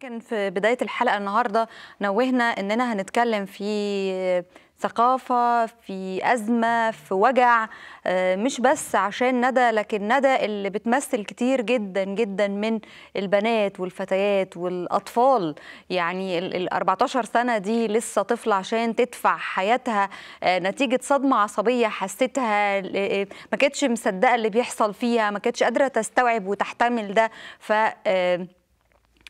كان في بداية الحلقة النهاردة نوهنا أننا هنتكلم في ثقافة في أزمة في وجع آه، مش بس عشان ندى لكن ندى اللي بتمثل كتير جدا جدا من البنات والفتيات والأطفال يعني ال 14 سنة دي لسه طفلة عشان تدفع حياتها آه، نتيجة صدمة عصبية حستها آه، ما كانتش مصدقة اللي بيحصل فيها ما كانتش قادرة تستوعب وتحتمل ده ف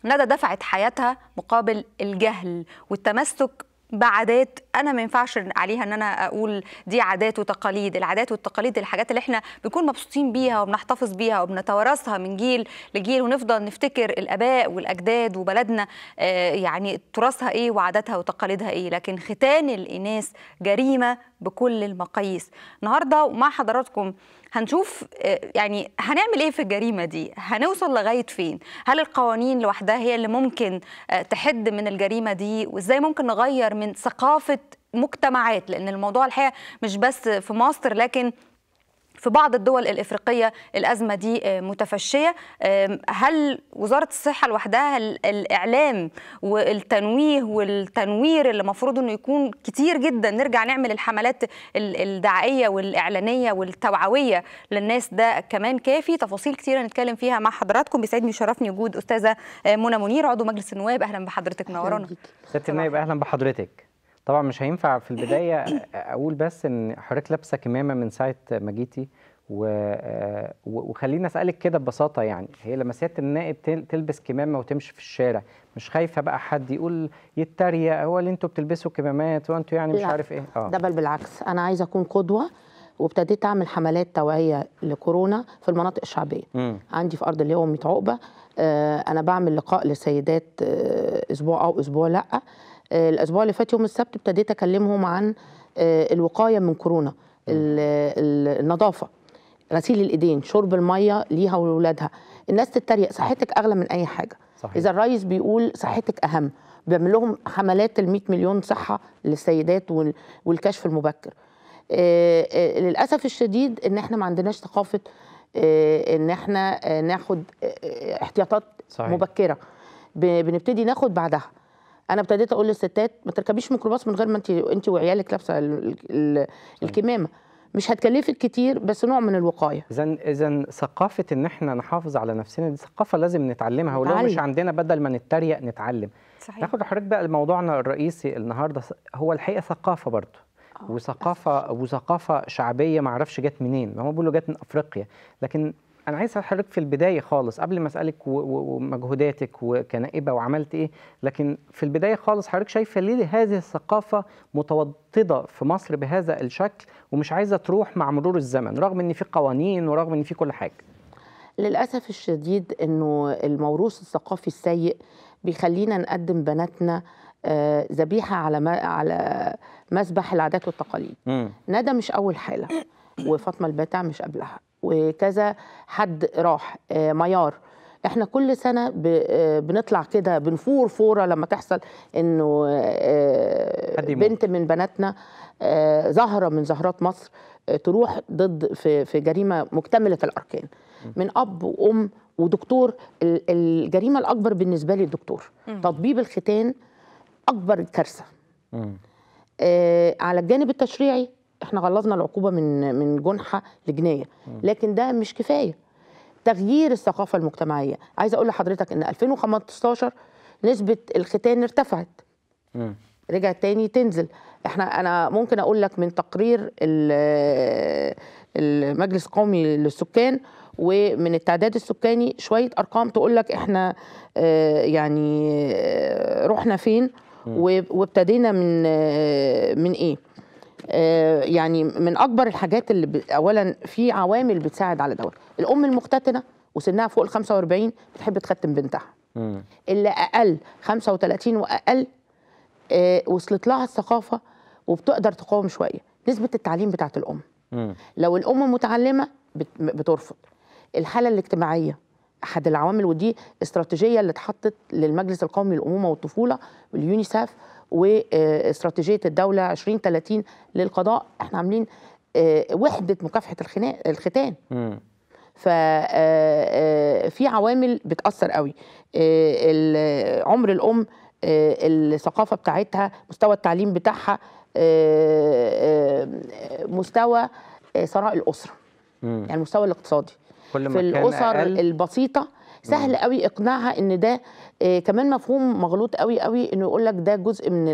ندى دفعت حياتها مقابل الجهل والتمسك بعادات انا ما ينفعش عليها ان انا اقول دي عادات وتقاليد العادات والتقاليد الحاجات اللي احنا بنكون مبسوطين بيها وبنحتفظ بيها وبنتوارثها من جيل لجيل ونفضل نفتكر الاباء والاجداد وبلدنا آه، يعني تراثها ايه وعاداتها وتقاليدها ايه لكن ختان الاناث جريمه بكل المقاييس النهارده ومع حضراتكم هنشوف آه، يعني هنعمل ايه في الجريمه دي هنوصل لغايه فين هل القوانين لوحدها هي اللي ممكن آه، تحد من الجريمه دي وازاي ممكن نغير من ثقافه مجتمعات لان الموضوع الحقيقه مش بس في مصر لكن في بعض الدول الافريقيه الازمه دي آه، متفشيه هل وزاره الصحه لوحدها الاعلام والتنويه والتنوير اللي المفروض انه يكون كتير جدا نرجع نعمل الحملات الدعائيه والاعلانيه والتوعويه للناس ده كمان كافي تفاصيل كتير هنتكلم فيها مع حضراتكم بيسعدني وشرفني وجود استاذه آه، منى منير عضو مجلس النواب اهلا بحضرتك منورانا ست النائب اهلا بحضرتك طبعا مش هينفع في البدايه اقول بس ان حضرتك لابسه كمامه من ساعه ما جيتي آه، و... وخليني اسالك كده ببساطه يعني هي لما سياده النائب تلبس كمامه وتمشي في الشارع مش خايفه بقى حد يقول يتريق هو اللي انتوا بتلبسوا كمامات وانتوا يعني مش لا. عارف ايه اه ده بل بالعكس انا عايزه اكون قدوه وابتديت اعمل حملات توعيه لكورونا في المناطق الشعبيه مم. عندي في ارض اليوم 100 عقبه آه، انا بعمل لقاء لسيدات آه، اسبوع او اسبوع لا آه، الاسبوع اللي فات يوم السبت ابتديت اكلمهم عن آه، الوقايه من كورونا النظافه غسيل الايدين شرب الميه ليها ولولادها الناس تتريق صحتك اغلى من اي حاجه صحيح. اذا الرئيس بيقول صحتك اهم بيعمل لهم حملات ال 100 مليون صحه للسيدات والكشف المبكر آه، للاسف الشديد ان احنا ما عندناش ثقافه ان احنا ناخد احتياطات صحيح. مبكره بنبتدي ناخد بعدها انا ابتديت اقول للستات ما تركبيش ميكروباص من غير ما انت انت وعيالك لابسه الكمامه مش هتكلفك كتير بس نوع من الوقايه اذا اذا ثقافه ان احنا نحافظ على نفسنا دي ثقافه لازم نتعلمها ولو مش عندنا بدل ما نتريق نتعلم صحيح ناخد حضرتك بقى لموضوعنا الرئيسي النهارده هو الحقيقه ثقافه برضه آه، وثقافه وثقافه شعبيه ما اعرفش جت منين هو بيقولوا جت من افريقيا لكن انا عايز حضرتك في البدايه خالص قبل ما اسالك ومجهوداتك وكنائبه وعملت ايه لكن في البدايه خالص حضرتك شايفه ليه هذه الثقافه متوطده في مصر بهذا الشكل ومش عايزه تروح مع مرور الزمن رغم ان في قوانين ورغم ان في كل حاجه للاسف الشديد انه الموروث الثقافي السيء بيخلينا نقدم بناتنا آه، ذبيحه على على مسبح العادات والتقاليد ندى مش اول حاله وفاطمه البتع مش قبلها وكذا حد راح آه، ميار احنا كل سنه آه، بنطلع كده بنفور فوره لما تحصل انه آه، بنت من بناتنا زهره من زهرات مصر تروح ضد في في جريمه مكتمله الاركان من اب وام ودكتور الجريمه الاكبر بالنسبه لي الدكتور تطبيب الختان اكبر كارثه على الجانب التشريعي احنا غلظنا العقوبه من من جنحه لجنيه لكن ده مش كفايه تغيير الثقافه المجتمعيه عايزه اقول لحضرتك ان 2015 نسبه الختان ارتفعت رجعت تاني تنزل احنا انا ممكن اقول لك من تقرير المجلس القومي للسكان ومن التعداد السكاني شويه ارقام تقول لك احنا آه، يعني آه، رحنا فين وابتدينا من آه، من ايه آه، يعني من اكبر الحاجات اللي اولا في عوامل بتساعد على دوت الام المختتنه وسنها فوق ال 45 بتحب تختم بنتها اللي اقل 35 واقل آه، وصلت لها الثقافه وبتقدر تقاوم شويه نسبه التعليم بتاعت الام لو الام متعلمه بترفض الحاله الاجتماعيه احد العوامل ودي استراتيجيه اللي اتحطت للمجلس القومي للامومه والطفوله واليونيسف واستراتيجيه الدوله 2030 للقضاء احنا عاملين آه، وحده مكافحه الخناق الختان ففي آه، آه، عوامل بتاثر قوي عمر الام الثقافه بتاعتها مستوى التعليم بتاعها مستوى ثراء الاسره يعني المستوى الاقتصادي كل في الاسر أقل. البسيطه سهل قوي اقناعها ان ده إيه كمان مفهوم مغلوط قوي قوي انه يقول لك ده جزء من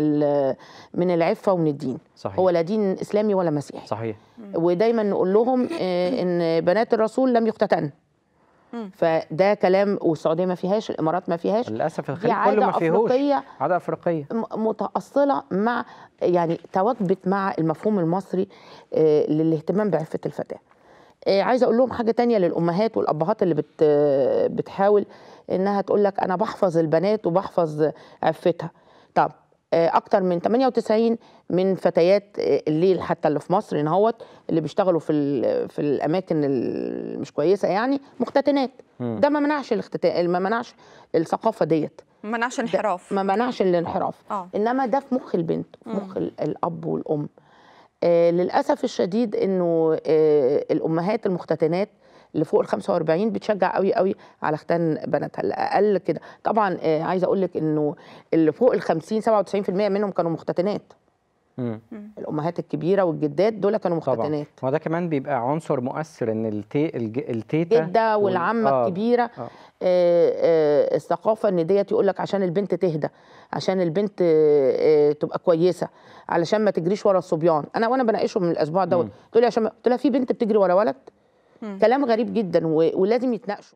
من العفه ومن الدين صحيح. هو لا دين اسلامي ولا مسيحي صحيح ودايما نقول لهم إيه ان بنات الرسول لم يختتن فده كلام والسعوديه ما فيهاش الامارات ما فيهاش للاسف الخليج كله ما فيهوش عاده افريقيه متاصله مع يعني تواكبت مع المفهوم المصري آه، للاهتمام بعفه الفتاه آه، عايزه اقول لهم حاجه تانية للامهات والابهات اللي بت آه، بتحاول انها تقول لك انا بحفظ البنات وبحفظ عفتها طب آه، اكتر من 98 من فتيات الليل حتى اللي في مصر هوت اللي بيشتغلوا في في الاماكن مش كويسه يعني مختتنات ده ما منعش الاختتان ما منعش الثقافه ديت ما منعش انحراف ما منعش الانحراف آه. انما ده في مخ البنت مخ الاب والام آه، للاسف الشديد انه آه، الامهات المختتنات اللي فوق ال 45 بتشجع قوي قوي على ختان بناتها الاقل كده طبعا آه، عايزه اقول لك انه اللي فوق ال 50 97% منهم كانوا مختتنات مم. الامهات الكبيره والجدات دول كانوا مختتنات طبعا وده كمان بيبقى عنصر مؤثر ان التي الج... التيتا الجده والعمه وال... آه. الكبيره آه. آه. آه. الثقافه ان ديت يقول لك عشان البنت تهدى عشان البنت آه،, آه تبقى كويسه علشان ما تجريش ورا الصبيان انا وانا بناقشهم من الاسبوع دوت تقول لي عشان قلت لها في بنت بتجري ورا ولد مم. كلام غريب جدا و... ولازم يتناقشوا